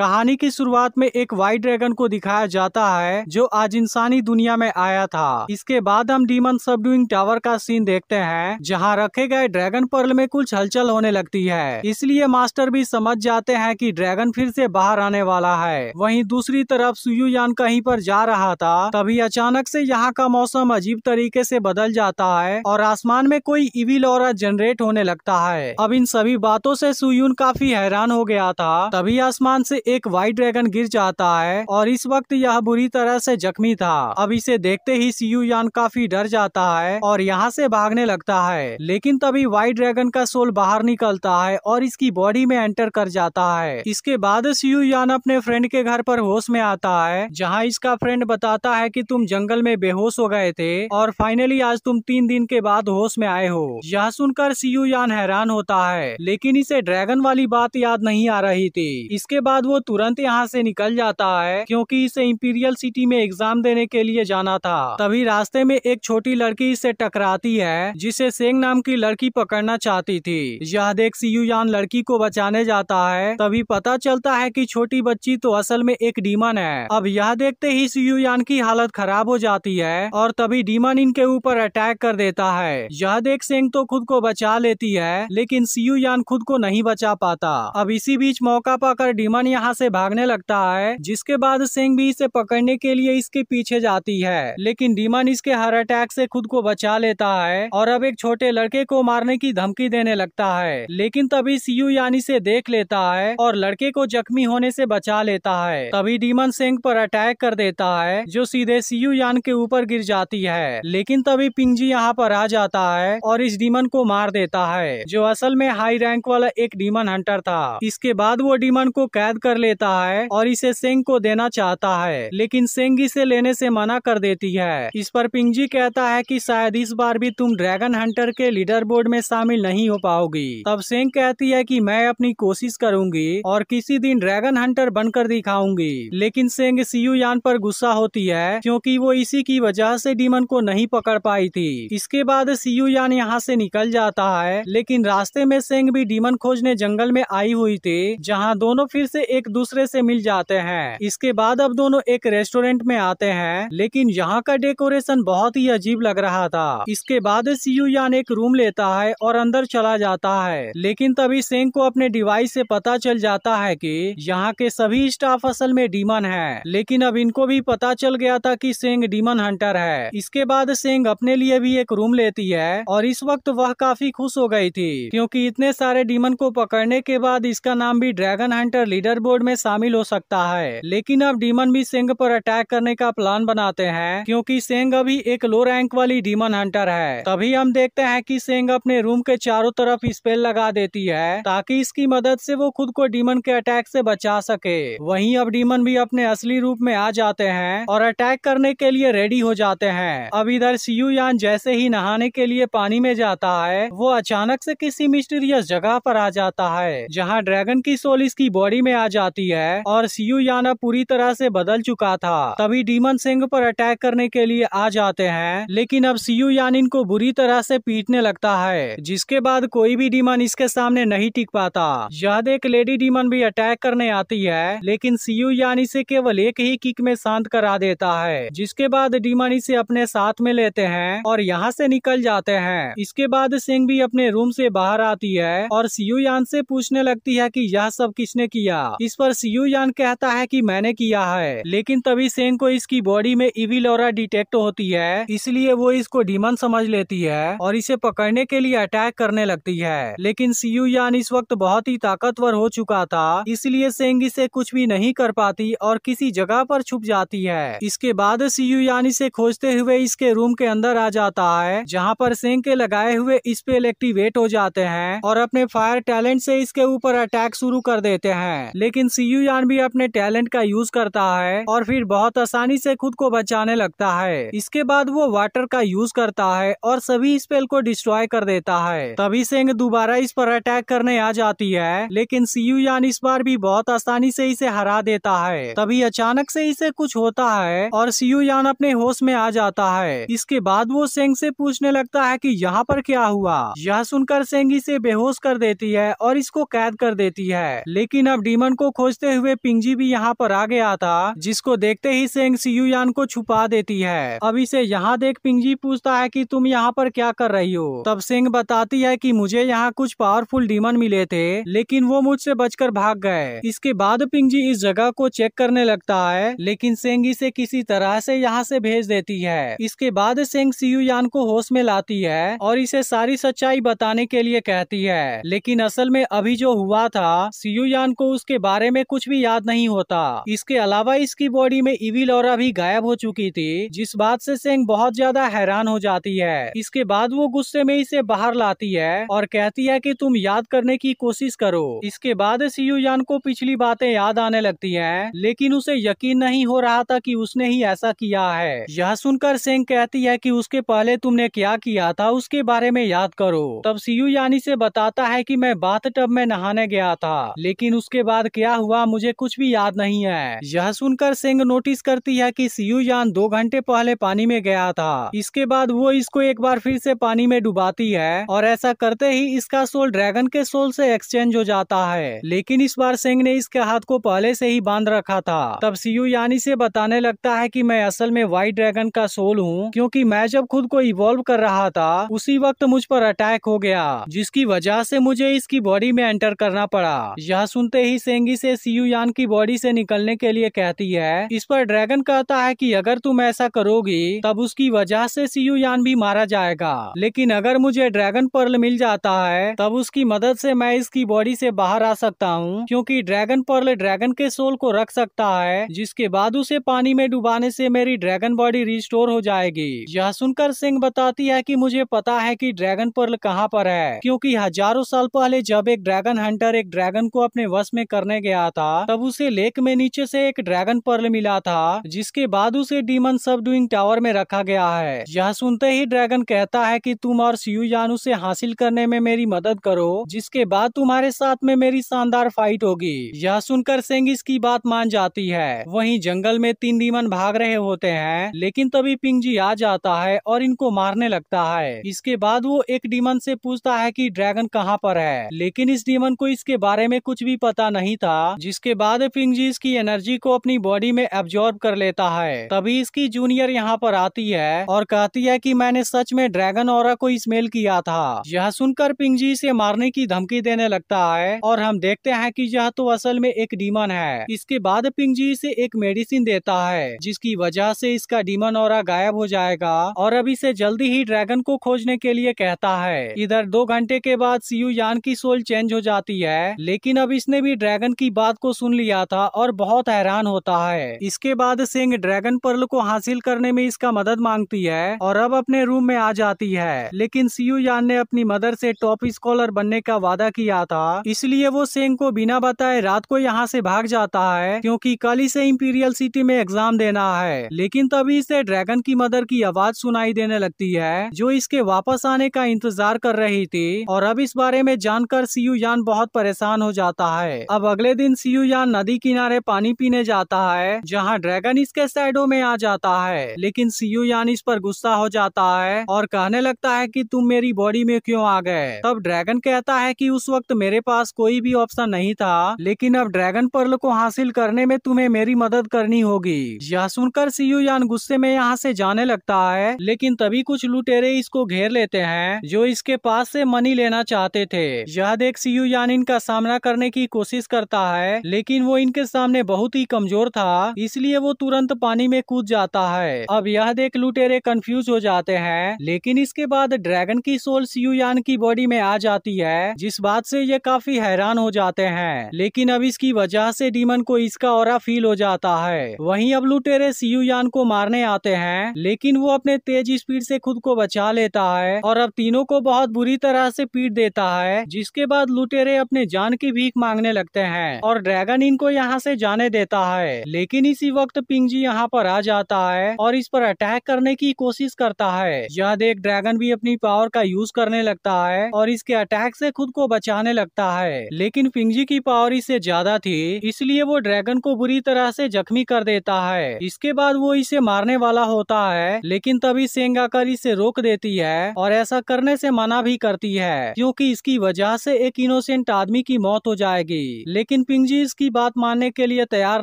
कहानी की शुरुआत में एक वाइट ड्रैगन को दिखाया जाता है जो आज इंसानी दुनिया में आया था इसके बाद हम डीमन डूंग टावर का सीन देखते हैं जहाँ रखे गए ड्रैगन पर्ल में कुछ हलचल होने लगती है इसलिए मास्टर भी समझ जाते हैं कि ड्रैगन फिर से बाहर आने वाला है वहीं दूसरी तरफ सुयुयान कहीं पर जा रहा था तभी अचानक से यहाँ का मौसम अजीब तरीके से बदल जाता है और आसमान में कोई इविल और जनरेट होने लगता है अब इन सभी बातों से सुयुन काफी हैरान हो गया था तभी आसमान से एक व्हाइट ड्रैगन गिर जाता है और इस वक्त यह बुरी तरह से जख्मी था अब इसे देखते ही सीयू यान काफी डर जाता है और यहाँ से भागने लगता है लेकिन तभी व्हाइट ड्रैगन का सोल बाहर निकलता है और इसकी बॉडी में एंटर कर जाता है इसके बाद सीयू यान अपने फ्रेंड के घर पर होश में आता है जहाँ इसका फ्रेंड बताता है की तुम जंगल में बेहोश हो गए थे और फाइनली आज तुम तीन दिन के बाद होश में आए हो यह सुनकर सीयू यान हैरान होता है लेकिन इसे ड्रैगन वाली बात याद नहीं आ रही थी इसके बाद वो तुरंत यहाँ से निकल जाता है क्योंकि इसे इंपीरियल सिटी में एग्जाम देने के लिए जाना था तभी रास्ते में एक छोटी लड़की इसे टकराती है जिसे सेंग नाम की लड़की पकड़ना चाहती थी यह देख सीयू यान लड़की को बचाने जाता है तभी पता चलता है की छोटी बच्ची तो असल में एक डीमन है अब यह देखते ही सीयू यान की हालत खराब हो जाती है और तभी डीमन इनके ऊपर अटैक कर देता है यह देख सेंग तो खुद को बचा लेती है लेकिन सीयू यान खुद को नहीं बचा पाता अब इसी बीच मौका पाकर डीमन यहाँ यहाँ से भागने लगता है जिसके बाद सिंह भी इसे पकड़ने के लिए इसके पीछे जाती है लेकिन डीमन इसके हार्ट अटैक से खुद को बचा लेता है और अब एक छोटे लड़के को मारने की धमकी देने लगता है लेकिन तभी सीयू यानी से देख लेता है और लड़के को जख्मी होने से बचा लेता है तभी डीमन सिंह पर अटैक कर देता है जो सीधे सीयू यान के ऊपर गिर जाती है लेकिन तभी पिंजी यहाँ पर आ जाता है और इस डीमन को मार देता है जो असल में हाई रैंक वाला एक डीमन हंटर था इसके बाद वो डीमन को कैद कर कर लेता है और इसे सिंह को देना चाहता है लेकिन सिंह इसे लेने से मना कर देती है इस पर पिंगजी कहता है कि शायद इस बार भी तुम ड्रैगन हंटर के लीडर बोर्ड में शामिल नहीं हो पाओगी तब सिंह कहती है कि मैं अपनी कोशिश करूंगी और किसी दिन ड्रैगन हंटर बनकर दिखाऊंगी लेकिन सिंह सीयू यान पर गुस्सा होती है क्योंकि वो इसी की वजह से डीमन को नहीं पकड़ पाई थी इसके बाद सीयू यान यहाँ से निकल जाता है लेकिन रास्ते में सिंह भी डीमन खोजने जंगल में आई हुई थी जहाँ दोनों फिर से एक एक दूसरे से मिल जाते हैं इसके बाद अब दोनों एक रेस्टोरेंट में आते हैं लेकिन यहाँ का डेकोरेशन बहुत ही अजीब लग रहा था इसके बाद सीयू यान एक रूम लेता है और अंदर चला जाता है लेकिन तभी सेंग को अपने डिवाइस से पता चल जाता है कि यहाँ के सभी स्टाफ असल में डीमन है लेकिन अब इनको भी पता चल गया था कि सेंग डीमन हंटर है इसके बाद सेंग अपने लिए भी एक रूम लेती है और इस वक्त वह काफी खुश हो गई थी क्योंकि इतने सारे डीमन को पकड़ने के बाद इसका नाम भी ड्रैगन हंटर लीडर बोर्ड में शामिल हो सकता है लेकिन अब डीमन भी सेंग पर अटैक करने का प्लान बनाते हैं क्योंकि सेंग अभी एक लो रैंक वाली डीमन हंटर है तभी हम देखते हैं कि सेंग अपने रूम के चारों तरफ स्पेल लगा देती है ताकि इसकी मदद से वो खुद को डीमन के अटैक से बचा सके वहीं अब डीमन भी अपने असली रूप में आ जाते हैं और अटैक करने के लिए रेडी हो जाते हैं अब इधर सीयू यान जैसे ही नहाने के लिए पानी में जाता है वो अचानक से किसी मिस्टीरियस जगह पर आ जाता है जहाँ ड्रैगन की सोल इसकी बॉडी में आ जाती जाती है और सीयू याना पूरी तरह से बदल चुका था तभी डीमन सिंह पर अटैक करने के लिए आ जाते हैं लेकिन अब सीयू यानिन को बुरी तरह से पीटने लगता है जिसके बाद कोई भी डीमन इसके सामने नहीं टिक पाता यह देख लेडी डीमन भी अटैक करने आती है लेकिन सीयू यान इसे केवल एक ही किक में शांत करा देता है जिसके बाद डीमन इसे अपने साथ में लेते हैं और यहाँ से निकल जाते हैं इसके बाद सिंह भी अपने रूम से बाहर आती है और सीयू यान से पूछने लगती है कि यह सब किसने किया इस पर सीयू यान कहता है कि मैंने किया है लेकिन तभी सेंग को इसकी बॉडी में इविल और डिटेक्ट होती है इसलिए वो इसको डीमन समझ लेती है और इसे पकड़ने के लिए अटैक करने लगती है लेकिन सीयू यान इस वक्त बहुत ही ताकतवर हो चुका था इसलिए सेंग इसे कुछ भी नहीं कर पाती और किसी जगह पर छुप जाती है इसके बाद सीयू यान इसे खोजते हुए इसके रूम के अंदर आ जाता है जहाँ पर सेंग के लगाए हुए स्पेल एक्टिवेट हो जाते हैं और अपने फायर टैलेंट से इसके ऊपर अटैक शुरू कर देते हैं लेकिन लेकिन सीयूयान भी अपने टैलेंट का यूज करता है और फिर बहुत आसानी से खुद को बचाने लगता है इसके बाद वो वाटर का यूज करता है और सभी स्पेल को डिस्ट्रॉय कर देता है तभी सेंग दोबारा इस पर अटैक करने आ जाती है लेकिन सीयूयान इस बार भी बहुत आसानी से इसे हरा देता है तभी अचानक से इसे कुछ होता है और सीयूयान अपने होश में आ जाता है इसके बाद वो सेंग से पूछने लगता है कि यहाँ पर क्या हुआ यह सुनकर सेंग इसे बेहोश कर देती है और इसको कैद कर देती है लेकिन अब डीमन को खोजते हुए पिंगजी भी यहाँ पर आ गया था जिसको देखते ही सेंग सियुयान को छुपा देती है अब इसे यहाँ देख पिंगजी पूछता है कि तुम यहाँ पर क्या कर रही हो तब सिंह बताती है कि मुझे यहाँ कुछ पावरफुल डीमन मिले थे लेकिन वो मुझसे बचकर भाग गए इसके बाद पिंगजी इस जगह को चेक करने लगता है लेकिन सेंग इसे किसी तरह से यहाँ से भेज देती है इसके बाद सेंग सियुयान को होश में लाती है और इसे सारी सच्चाई बताने के लिए कहती है लेकिन असल में अभी जो हुआ था सियुयान को उसके बाद बारे में कुछ भी याद नहीं होता इसके अलावा इसकी बॉडी में इवी लोरा भी गायब हो चुकी थी जिस बात से सेंग बहुत ज्यादा हैरान हो जाती है इसके बाद वो गुस्से में इसे बाहर लाती है और कहती है कि तुम याद करने की कोशिश करो इसके बाद यान को पिछली बातें याद आने लगती है लेकिन उसे यकीन नहीं हो रहा था की उसने ही ऐसा किया है यह सुनकर सेंग कहती है की उसके पहले तुमने क्या किया था उसके बारे में याद करो तब सीयू यानी से बताता है की मैं बाथ टब में नहाने गया था लेकिन उसके बाद क्या हुआ मुझे कुछ भी याद नहीं है यह सुनकर सिंह नोटिस करती है कि यान दो घंटे पहले पानी में गया था इसके बाद वो इसको एक बार फिर से पानी में डुबाती है और ऐसा करते ही इसका सोल ड्रैगन के सोल से एक्सचेंज हो जाता है लेकिन इस बार सिंह ने इसके हाथ को पहले से ही बांध रखा था तब सीयू यानी से बताने लगता है की मैं असल में व्हाइट ड्रैगन का सोल हूँ क्यूँकी मैं जब खुद को इवॉल्व कर रहा था उसी वक्त मुझ पर अटैक हो गया जिसकी वजह से मुझे इसकी बॉडी में एंटर करना पड़ा यह सुनते ही सेंग मुंगी से यान की बॉडी से निकलने के लिए कहती है इस पर ड्रैगन कहता है कि अगर तुम ऐसा करोगी तब उसकी वजह से यान भी मारा जाएगा लेकिन अगर मुझे ड्रैगन पर्ल मिल जाता है तब उसकी मदद से मैं इसकी बॉडी से बाहर आ सकता हूँ क्योंकि ड्रैगन पर्ल ड्रैगन के सोल को रख सकता है जिसके बाद उसे पानी में डुबाने से मेरी ड्रैगन बॉडी रिस्टोर हो जाएगी यह सुनकर सिंह बताती है की मुझे पता है की ड्रैगन पर्ल कहाँ पर है क्यूँकी हजारों साल पहले जब एक ड्रैगन हंटर एक ड्रैगन को अपने वश में करने में गया था तब उसे लेक में नीचे से एक ड्रैगन पर्ल मिला था जिसके बाद उसे डीमन सब डूइंग टावर में रखा गया है यह सुनते ही ड्रैगन कहता है कि तुम और सियुजान उसे हासिल करने में मेरी मदद करो जिसके बाद तुम्हारे साथ में मेरी शानदार फाइट होगी यह सुनकर सिंह इसकी बात मान जाती है वही जंगल में तीन डीमन भाग रहे होते हैं लेकिन तभी पिंगजी आ जाता है और इनको मारने लगता है इसके बाद वो एक डीमन से पूछता है कि ड्रैगन कहाँ पर है लेकिन इस डीमन को इसके बारे में कुछ भी पता नहीं था था जिसके बाद पिंगजी इसकी एनर्जी को अपनी बॉडी में एब्जॉर्ब कर लेता है तभी इसकी जूनियर यहाँ पर आती है और कहती है की मैंने सच में ड्रैगन और को स्मेल किया था यह सुनकर पिंगजी इसे मारने की धमकी देने लगता है और हम देखते हैं कि यह तो असल में एक डीमन है इसके बाद पिंगजी इसे एक मेडिसिन देता है जिसकी वजह से इसका डीमन और गायब हो जाएगा और अब इसे जल्दी ही ड्रैगन को खोजने के लिए कहता है इधर दो घंटे के बाद सीयू यान की सोल चेंज हो जाती है लेकिन अब इसने भी ड्रैगन की बात को सुन लिया था और बहुत हैरान होता है इसके बाद सिंह ड्रैगन पर्ल को हासिल करने में इसका मदद मांगती है और अब अपने रूम में आ जाती है लेकिन सीयू यान ने अपनी मदर से टॉप स्कॉलर बनने का वादा किया था इसलिए वो सिंह को बिना बताए रात को यहाँ से भाग जाता है क्योंकि कल इसे इम्पीरियल सिटी में एग्जाम देना है लेकिन तभी इसे ड्रैगन की मदर की आवाज सुनाई देने लगती है जो इसके वापस आने का इंतजार कर रही थी और अब इस बारे में जानकर सीयू यान बहुत परेशान हो जाता है अब अगले अगले दिन यहाँ नदी किनारे पानी पीने जाता है जहाँ ड्रैगन इसके साइडो में आ जाता है लेकिन सीयू यान इस पर गुस्सा हो जाता है और कहने लगता है कि तुम मेरी बॉडी में क्यों आ गए तब ड्रैगन कहता है कि उस वक्त मेरे पास कोई भी ऑप्शन नहीं था लेकिन अब ड्रैगन पर्ल को हासिल करने में तुम्हें मेरी मदद करनी होगी यह सुनकर सीयू यान गुस्से में यहाँ से जाने लगता है लेकिन तभी कुछ लुटेरे इसको घेर लेते हैं जो इसके पास से मनी लेना चाहते थे यह देख सीयू यान इनका सामना करने की कोशिश करता रहा है लेकिन वो इनके सामने बहुत ही कमजोर था इसलिए वो तुरंत पानी में कूद जाता है अब यह देख लुटेरे कंफ्यूज हो जाते हैं लेकिन इसके बाद ड्रैगन की सोल सियुयान की बॉडी में आ जाती है जिस बात से ये काफी हैरान हो जाते हैं लेकिन अब इसकी वजह से डीमन को इसका और फील हो जाता है वहीं अब लुटेरे सियुयान को मारने आते हैं लेकिन वो अपने तेज स्पीड से खुद को बचा लेता है और अब तीनों को बहुत बुरी तरह से पीट देता है जिसके बाद लुटेरे अपने जान की भीख मांगने लगते हैं है और ड्रैगन इनको यहाँ से जाने देता है लेकिन इसी वक्त पिंगजी यहाँ पर आ जाता है और इस पर अटैक करने की कोशिश करता है यह देख ड्रैगन भी अपनी पावर का यूज करने लगता है और इसके अटैक से खुद को बचाने लगता है लेकिन पिंगजी की पावर इससे ज्यादा थी इसलिए वो ड्रैगन को बुरी तरह से जख्मी कर देता है इसके बाद वो इसे मारने वाला होता है लेकिन तभी सेंगाकर इसे रोक देती है और ऐसा करने से मना भी करती है क्योंकि इसकी वजह से एक इनोसेंट आदमी की मौत हो जाएगी लेकिन लेकिन पिंगजी इसकी बात मानने के लिए तैयार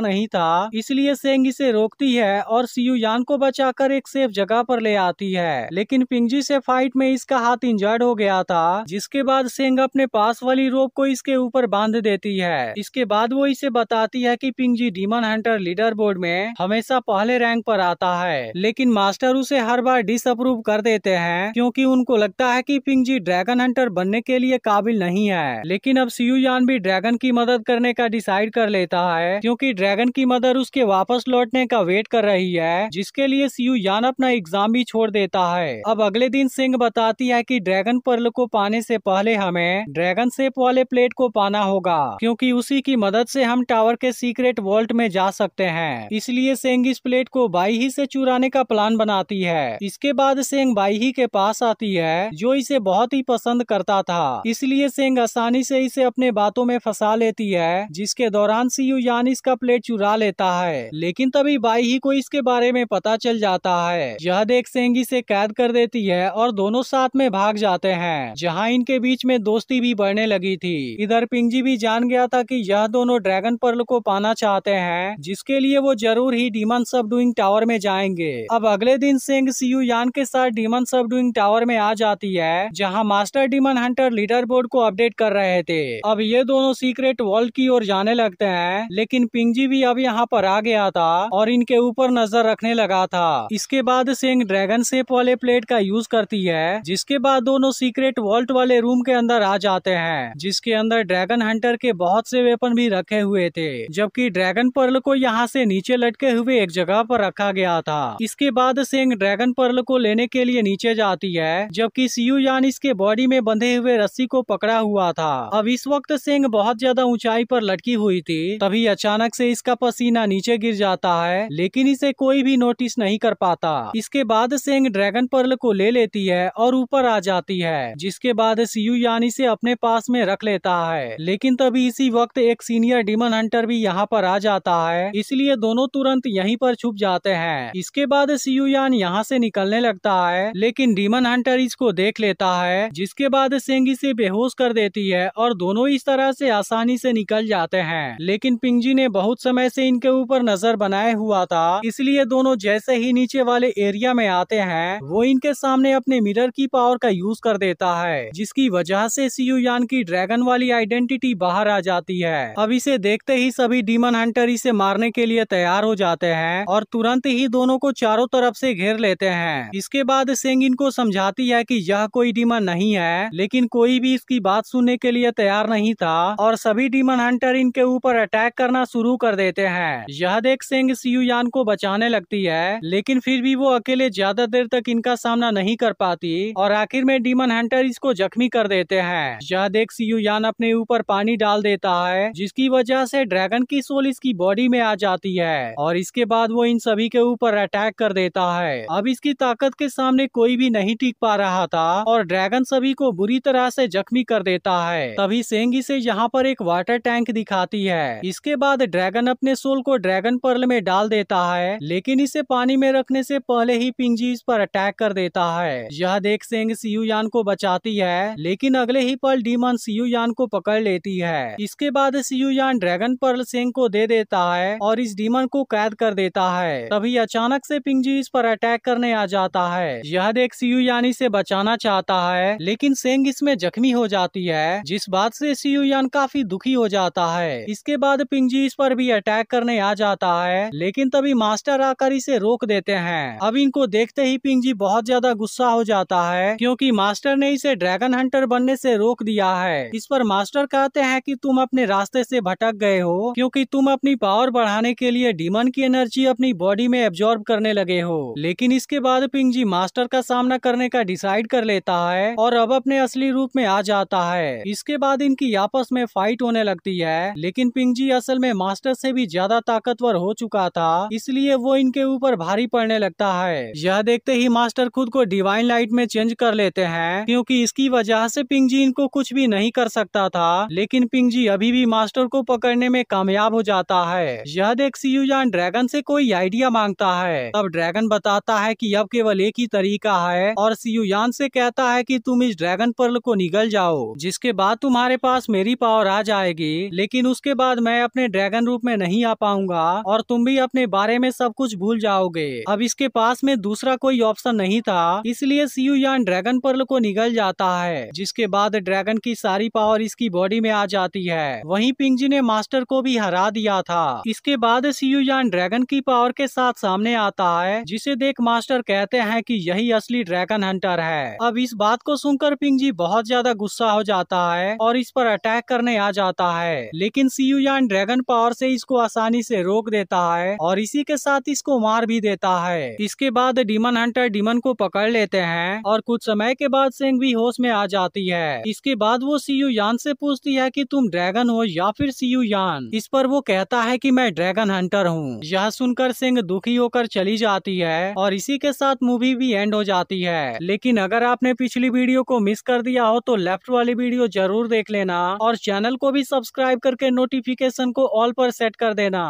नहीं था इसलिए सेंग इसे रोकती है और सीयू यान को बचाकर एक सेफ जगह पर ले आती है लेकिन पिंगजी से फाइट में इसका हाथ इंजर्ड हो गया था जिसके बाद सेंग अपने पास वाली रोप को इसके ऊपर बांध देती है इसके बाद वो इसे बताती है की पिंगजी डीमन हंटर लीडर बोर्ड में हमेशा पहले रैंक पर आता है लेकिन मास्टर उसे हर बार डिसअप्रूव कर देते हैं क्योंकि उनको लगता है कि पिंगजी ड्रैगन हंटर बनने के लिए काबिल नहीं है लेकिन अब सीयू यान भी ड्रैगन की मदद कर करने का डिसाइड कर लेता है क्योंकि ड्रैगन की मदर उसके वापस लौटने का वेट कर रही है जिसके लिए सीयू यान अपना एग्जाम भी छोड़ देता है अब अगले दिन सिंह बताती है कि ड्रैगन पर्ल को पाने से पहले हमें ड्रैगन सेप वाले प्लेट को पाना होगा क्योंकि उसी की मदद से हम टावर के सीक्रेट वॉल्ट में जा सकते हैं इसलिए सेंग इस प्लेट को बाई ही से चुराने का प्लान बनाती है इसके बाद सेंग बाई ही के पास आती है जो इसे बहुत ही पसंद करता था इसलिए सेंग आसानी से इसे अपने बातों में फंसा लेती है है जिसके दौरान सीयू यान इसका प्लेट चुरा लेता है लेकिन तभी बाई ही को इसके बारे में पता चल जाता है यह देख सेंगी से कैद कर देती है और दोनों साथ में भाग जाते हैं जहाँ इनके बीच में दोस्ती भी बढ़ने लगी थी इधर पिंगजी भी जान गया था की यह दोनों ड्रैगन पर्ल को पाना चाहते है जिसके लिए वो जरूर ही डीमन सब डूइंग टावर में जाएंगे अब अगले दिन सेंग सीयू यान के साथ डीमन सब डूइंग टावर में आ जाती है जहाँ master demon hunter leaderboard को अपडेट कर रहे थे अब ये दोनों सीक्रेट वर्ल्ड की ओर जाने लगते हैं लेकिन पिंगजी भी अब यहाँ पर आ गया था और इनके ऊपर नजर रखने लगा था इसके बाद सेंग ड्रैगन शेप वाले प्लेट का यूज करती है जिसके बाद दोनों सीक्रेट वॉल्ट वाले रूम के अंदर आ जाते हैं जिसके अंदर ड्रैगन हंटर के बहुत से वेपन भी रखे हुए थे जबकि ड्रैगन पर्ल को यहाँ से नीचे लटके हुए एक जगह पर रखा गया था इसके बाद सेंग ड्रैगन पर्ल को लेने के लिए नीचे जाती है जबकि सीयू यान इसके बॉडी में बंधे हुए रस्सी को पकड़ा हुआ था अब इस वक्त सेंग बहुत ज्यादा ऊंचाई पर लटकी हुई थी तभी अचानक से इसका पसीना नीचे गिर जाता है लेकिन इसे कोई भी नोटिस नहीं कर पाता इसके बाद सेंग ड्रैगन पर्ल को ले लेती है और ऊपर आ जाती है जिसके बाद सीयू यानी से अपने पास में रख लेता है लेकिन तभी इसी वक्त एक सीनियर डीमन हंटर भी यहाँ पर आ जाता है इसलिए दोनों तुरंत यहीं पर छुप जाते हैं इसके बाद सीयूयान यहाँ से निकलने लगता है लेकिन डीमन हंटर इसको देख लेता है जिसके बाद सेंग इसे बेहोश कर देती है और दोनों इस तरह से आसानी से निकल निकल जाते हैं लेकिन पिंगजी ने बहुत समय से इनके ऊपर नजर बनाए हुआ था इसलिए दोनों जैसे ही नीचे वाले एरिया में आते हैं वो इनके सामने अपने मिरर की पावर का यूज कर देता है जिसकी वजह से सीयू यान की ड्रैगन वाली आइडेंटिटी बाहर आ जाती है अब इसे देखते ही सभी डीमन हंटर इसे मारने के लिए तैयार हो जाते हैं और तुरंत ही दोनों को चारों तरफ से घेर लेते हैं इसके बाद सेंग इनको समझाती है कि यह कोई डीमन नहीं है लेकिन कोई भी इसकी बात सुनने के लिए तैयार नहीं था और सभी डीमन हंटर इनके ऊपर अटैक करना शुरू कर देते हैं यह देख सिंह सियुयान को बचाने लगती है लेकिन फिर भी वो अकेले ज्यादा देर तक इनका सामना नहीं कर पाती और आखिर में डीमन हंटर इसको जख्मी कर देते हैं यह देख सियुयान अपने ऊपर पानी डाल देता है जिसकी वजह से ड्रैगन की सोल इसकी बॉडी में आ जाती है और इसके बाद वो इन सभी के ऊपर अटैक कर देता है अब इसकी ताकत के सामने कोई भी नहीं टिक पा रहा था और ड्रैगन सभी को बुरी तरह से जख्मी कर देता है तभी सेंग इसे यहाँ पर एक वाटर टैंक टैंक दिखाती है इसके बाद ड्रैगन अपने सोल को ड्रैगन पर्ल में डाल देता है लेकिन इसे पानी में रखने से पहले ही पिंजी इस पर अटैक कर देता है यह देख सेंग सियुयान को बचाती है लेकिन अगले ही पल डीमन सियुयान को पकड़ लेती है इसके बाद सियुयान ड्रैगन पर्ल सेंग को दे देता है और इस डीमन को कैद कर देता है तभी अचानक से पिंजी इस पर अटैक करने आ जाता है यह देख यान इसे बचाना चाहता है लेकिन सेंग इसमें जख्मी हो जाती है जिस बात से सियुयान काफी दुखी हो जाता जाता है इसके बाद पिंगजी इस पर भी अटैक करने आ जाता है लेकिन तभी मास्टर आकर इसे रोक देते हैं अब इनको देखते ही पिंगजी बहुत ज्यादा गुस्सा हो जाता है क्योंकि मास्टर ने इसे ड्रैगन हंटर बनने से रोक दिया है इस पर मास्टर कहते हैं कि तुम अपने रास्ते से भटक गए हो क्योंकि तुम अपनी पावर बढ़ाने के लिए डीमन की एनर्जी अपनी बॉडी में एब्जॉर्ब करने लगे हो लेकिन इसके बाद पिंगजी मास्टर का सामना करने का डिसाइड कर लेता है और अब अपने असली रूप में आ जाता है इसके बाद इनकी आपस में फाइट होने लगती सकती है लेकिन पिंगजी असल में मास्टर से भी ज्यादा ताकतवर हो चुका था इसलिए वो इनके ऊपर भारी पड़ने लगता है यह देखते ही मास्टर खुद को डिवाइन लाइट में चेंज कर लेते हैं क्योंकि इसकी वजह से पिंगजी इनको कुछ भी नहीं कर सकता था लेकिन पिंगजी अभी भी मास्टर को पकड़ने में कामयाब हो जाता है यह देख सीयूजान ड्रैगन से कोई आइडिया मांगता है तब ड्रैगन बताता है की अब केवल एक ही तरीका है और यान से कहता है की तुम इस ड्रैगन पर्ल को निगल जाओ जिसके बाद तुम्हारे पास मेरी पावर आ जाएगी होगी लेकिन उसके बाद मैं अपने ड्रैगन रूप में नहीं आ पाऊंगा और तुम भी अपने बारे में सब कुछ भूल जाओगे अब इसके पास में दूसरा कोई ऑप्शन नहीं था इसलिए सीयू यान ड्रैगन पर्ल को निगल जाता है जिसके बाद ड्रैगन की सारी पावर इसकी बॉडी में आ जाती है वही पिंगजी ने मास्टर को भी हरा दिया था इसके बाद सीयू यान ड्रैगन की पावर के साथ सामने आता है जिसे देख मास्टर कहते हैं की यही असली ड्रैगन हंटर है अब इस बात को सुनकर पिंगजी बहुत ज्यादा गुस्सा हो जाता है और इस पर अटैक करने आ जाता है है लेकिन यान ड्रैगन पावर से इसको आसानी से रोक देता है और इसी के साथ इसको मार भी देता है इसके बाद डीमन हंटर डीमन को पकड़ लेते हैं और कुछ समय के बाद सिंह भी होश में आ जाती है इसके बाद वो यान से पूछती है कि तुम ड्रैगन हो या फिर यान इस पर वो कहता है कि मैं ड्रैगन हंटर हूँ यह सुनकर सिंह दुखी होकर चली जाती है और इसी के साथ मूवी भी एंड हो जाती है लेकिन अगर आपने पिछली वीडियो को मिस कर दिया हो तो लेफ्ट वाली वीडियो जरूर देख लेना और चैनल को भी सब्सक्राइब सब्सक्राइब करके नोटिफिकेशन को ऑल पर सेट कर देना